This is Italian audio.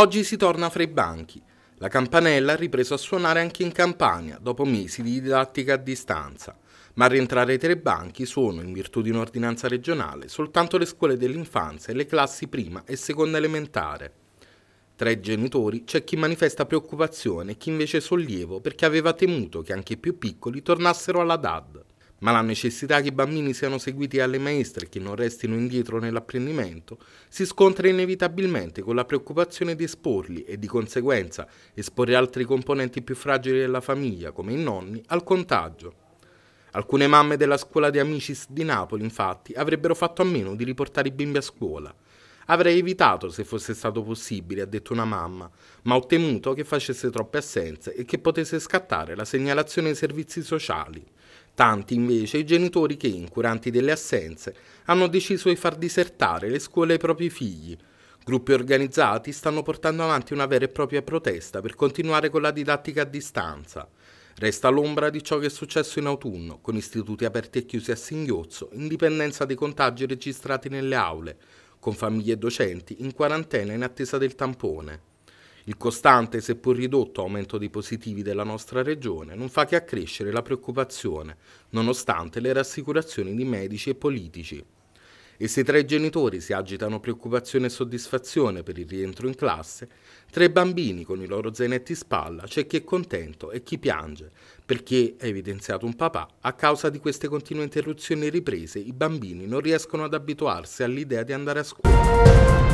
Oggi si torna fra i banchi. La campanella ha ripreso a suonare anche in Campania, dopo mesi di didattica a distanza. Ma a rientrare tra i banchi sono, in virtù di un'ordinanza regionale, soltanto le scuole dell'infanzia e le classi prima e seconda elementare. Tra i genitori c'è chi manifesta preoccupazione e chi invece sollievo perché aveva temuto che anche i più piccoli tornassero alla DAD ma la necessità che i bambini siano seguiti alle maestre e che non restino indietro nell'apprendimento si scontra inevitabilmente con la preoccupazione di esporli e di conseguenza esporre altri componenti più fragili della famiglia, come i nonni, al contagio. Alcune mamme della scuola di Amicis di Napoli, infatti, avrebbero fatto a meno di riportare i bimbi a scuola. Avrei evitato se fosse stato possibile, ha detto una mamma, ma ho temuto che facesse troppe assenze e che potesse scattare la segnalazione ai servizi sociali. Tanti invece i genitori che, incuranti delle assenze, hanno deciso di far disertare le scuole ai propri figli. Gruppi organizzati stanno portando avanti una vera e propria protesta per continuare con la didattica a distanza. Resta l'ombra di ciò che è successo in autunno, con istituti aperti e chiusi a singhiozzo, in dipendenza dei contagi registrati nelle aule, con famiglie e docenti in quarantena in attesa del tampone. Il costante, seppur ridotto, aumento dei positivi della nostra regione non fa che accrescere la preoccupazione, nonostante le rassicurazioni di medici e politici. E se tra i genitori si agitano preoccupazione e soddisfazione per il rientro in classe, tra i bambini con i loro zainetti spalla c'è chi è contento e chi piange, perché, ha evidenziato un papà, a causa di queste continue interruzioni e riprese i bambini non riescono ad abituarsi all'idea di andare a scuola.